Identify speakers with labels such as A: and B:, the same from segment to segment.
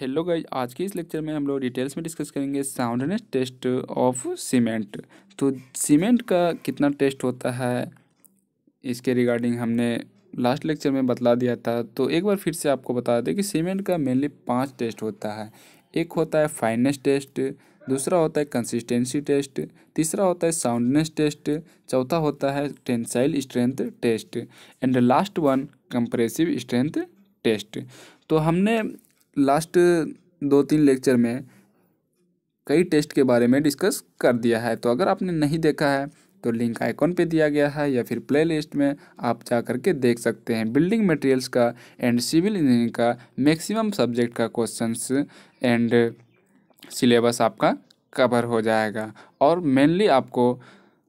A: hello guys आज के इस लेक्चर में हम लोग डिटेल्स में डिस्कस करेंगे साउंडनेस टेस्ट ऑफ सीमेंट तो सीमेंट का कितना टेस्ट होता है इसके रिगार्डिंग हमने लास्ट लेक्चर में बतला दिया था तो एक बार फिर से आपको बता दें कि सीमेंट का मेनली पांच टेस्ट होता है एक होता है फाइननेस टेस्ट दूसरा होता है कंसिस्टेंसी टेस्ट तीसरा होता है साउंडनेस टेस्ट चौथा होता है tensile strength test and last one compressive strength test तो हमने लास्ट दो तीन लेक्चर में कई टेस्ट के बारे में डिस्कस कर दिया है तो अगर आपने नहीं देखा है तो लिंक आइकॉन पे दिया गया है या फिर प्लेलिस्ट में आप जा कर के देख सकते हैं बिल्डिंग मटेरियल्स का एंड सिविल इंजीनियरिंग का मैक्सिमम सब्जेक्ट का क्वेश्चंस एंड सिलेबस आपका कवर हो जाएगा और मेनली आपको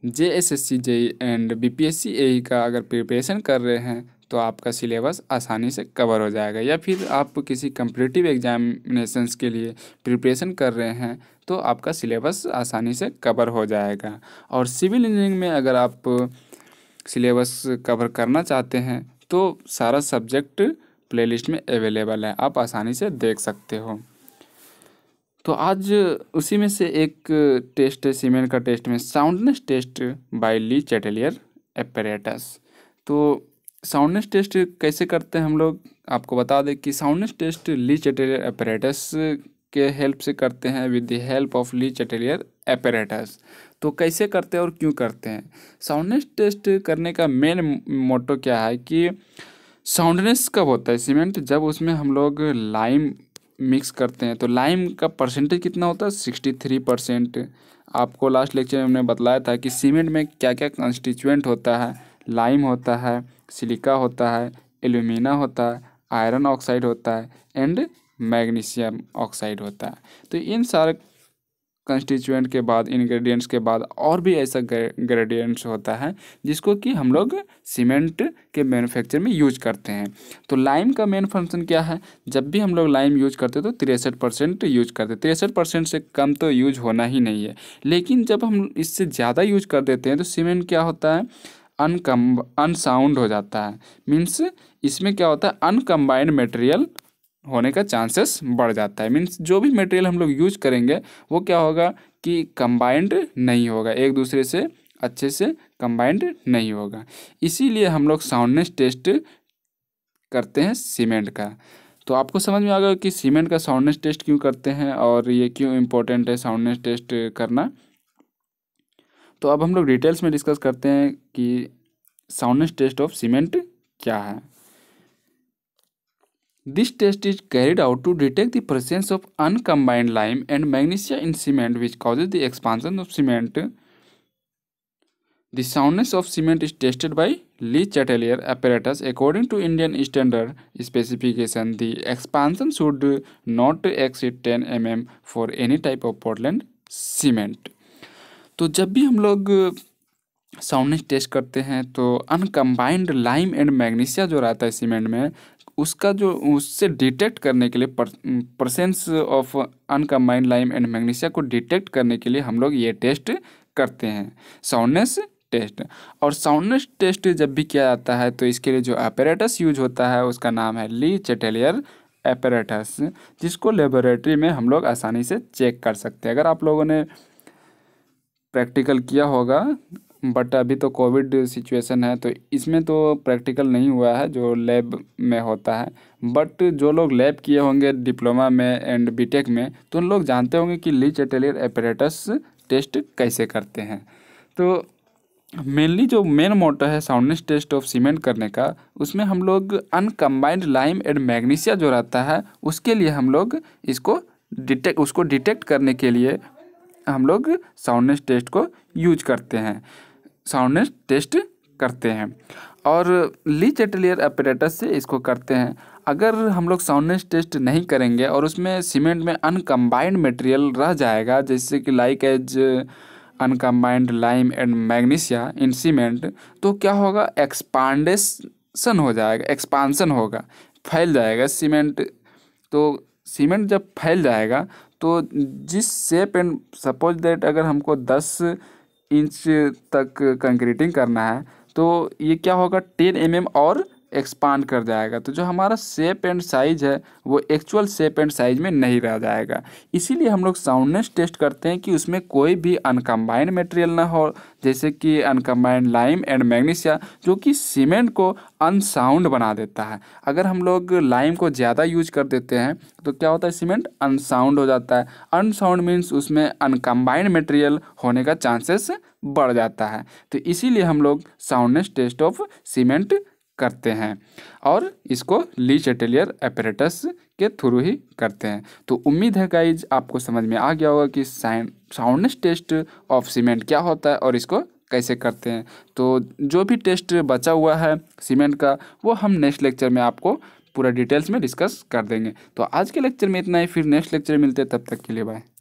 A: J S S C J and B P S C A का अगर प्रिपरेशन कर रहे हैं तो आपका सिलेबस आसानी से कवर हो जाएगा या फिर आप किसी कम्पिटिटिव एग्जामिनेशंस के लिए प्रिपरेशन कर रहे हैं तो आपका सिलेबस आसानी से कवर हो जाएगा और सिविल इंजीनियरिंग में अगर आप सिलेबस कवर करना चाहते हैं तो सारा सब्जेक्ट प्लेलिस्ट में अवेलेबल है आप आसानी से देख सकते हो तो आज उसी में से एक टेस्ट है सीमेंट का टेस्ट में soundness test by Le Chatelier apparatus तो साउंडनेस टेस्ट कैसे करते हैं हम लोग आपको बता दें कि soundness test Le Chatelier apparatus के हेल्प से करते हैं with the help of Le Chatelier apparatus तो कैसे करते हैं और क्यों करते हैं साउंडनेस टेस्ट करने का मेन मोटो क्या है कि साउंडनेस कब होता है सीमेंट जब उसमें हम लोग लाइम मिक्स करते हैं तो लाइम का परसेंटेज कितना होता है सिक्सटी थ्री परसेंट आपको लास्ट लेक्चर में हमने बताया था कि सीमेंट में क्या क्या कंस्टिट्यूएंट होता है लाइम होता है सिलिका होता है एल्यूमिना होता है आयरन ऑक्साइड होता है एंड मैग्नीशियम ऑक्साइड होता है तो इन सारे कंस्टिट्यूएंट के बाद इंग्रेडिएंट्स के बाद और भी ऐसा ग्रेडियंट्स होता है जिसको कि हम लोग सीमेंट के मैन्युफैक्चर में यूज करते हैं तो लाइम का मेन फंक्शन क्या है जब भी हम लोग लाइम यूज करते तो तिरसठ परसेंट यूज करते तिरसठ परसेंट से कम तो यूज होना ही नहीं है लेकिन जब हम इससे ज़्यादा यूज कर देते हैं तो सीमेंट क्या होता है अनकम अनसाउंड हो जाता है मीन्स इसमें क्या होता है अनकम्बाइंड मटेरियल होने का चांसेस बढ़ जाता है मीन्स जो भी मटेरियल हम लोग यूज करेंगे वो क्या होगा कि कंबाइंड नहीं होगा एक दूसरे से अच्छे से कंबाइंड नहीं होगा इसीलिए हम लोग साउंडनेस टेस्ट करते हैं सीमेंट का तो आपको समझ में आ गया कि सीमेंट का साउंडनेस टेस्ट क्यों करते हैं और ये क्यों इम्पोर्टेंट है साउंडनेस टेस्ट करना तो अब हम लोग डिटेल्स में डिस्कस करते हैं कि साउंडनेस टेस्ट ऑफ सीमेंट क्या है this test is carried out to detect the presence of uncombined lime and magnesia in cement which causes the expansion of cement the soundness of cement is tested by Le Chatelier apparatus according to Indian standard specification the expansion should not exceed ten M M for any type of Portland cement तो जब भी हम लोग soundness test करते हैं तो अनकम्बाइंड lime and magnesia जो रहता है सीमेंट में उसका जो उससे डिटेक्ट करने के लिए presence of uncombined lime and magnesia को डिटेक्ट करने के लिए हम लोग ये टेस्ट करते हैं साउंडनेस टेस्ट और साउंडनेस टेस्ट जब भी किया जाता है तो इसके लिए जो अपेरेटस यूज होता है उसका नाम है ली चेटेलियर एपरेटस जिसको लेबोरेटरी में हम लोग आसानी से चेक कर सकते हैं अगर आप लोगों ने प्रैक्टिकल किया होगा बट अभी तो कोविड सिचुएशन है तो इसमें तो प्रैक्टिकल नहीं हुआ है जो लैब में होता है बट जो लोग लैब किए होंगे डिप्लोमा में एंड बीटेक में तो उन लोग जानते होंगे कि लीच एटेलियर एपरेटस टेस्ट कैसे करते हैं तो मेनली जो मेन मोटो है साउंडनेस टेस्ट ऑफ सीमेंट करने का उसमें हम लोग अनकम्बाइंड लाइम एंड मैग्नीशिया जो रहता है उसके लिए हम लोग इसको डिटेक्ट उसको डिटेक्ट करने के लिए हम लोग साउंडनेस टेस्ट को यूज करते हैं साउंडनेस टेस्ट करते हैं और लीच एटलियर अपरेटस से इसको करते हैं अगर हम लोग साउंडनेस टेस्ट नहीं करेंगे और उसमें सीमेंट में अनकम्बाइंड मटेरियल रह जाएगा जैसे कि like as uncombined lime and magnesia in cement तो क्या होगा एक्सपांडेशन हो जाएगा एक्सपांसन होगा फैल जाएगा सीमेंट तो सीमेंट जब फैल जाएगा तो जिस शेप एंड सपोज दैट अगर हमको दस इंच तक कंक्रीटिंग करना है तो ये क्या होगा टेन एम mm और एक्सपांड कर जाएगा तो जो हमारा सेप एंड साइज है वो एक्चुअल सेप एंड साइज में नहीं रह जाएगा इसीलिए हम लोग साउंडनेस टेस्ट करते हैं कि उसमें कोई भी अनकम्बाइंड मटेरियल ना हो जैसे कि अनकम्बाइंड लाइम एंड मैग्नीशिया जो कि सीमेंट को अनसाउंड बना देता है अगर हम लोग लाइम को ज़्यादा यूज कर देते हैं तो क्या होता है सीमेंट अनसाउंड हो जाता है अनसाउंड मीन्स उसमें अनकम्बाइंड मटेरियल होने का चांसेस बढ़ जाता है तो इसीलिए हम लोग साउंडनेस टेस्ट ऑफ सीमेंट करते हैं और इसको लीच एटेलियर एपरेटस के थ्रू ही करते हैं तो उम्मीद है गाइज आपको समझ में आ गया होगा कि साउंडनेस टेस्ट ऑफ सीमेंट क्या होता है और इसको कैसे करते हैं तो जो भी टेस्ट बचा हुआ है सीमेंट का वो हम नेक्स्ट लेक्चर में आपको पूरा डिटेल्स में डिस्कस कर देंगे तो आज के लेक्चर में इतना ही फिर नेक्स्ट लेक्चर मिलते हैं तब तक के लिए बाय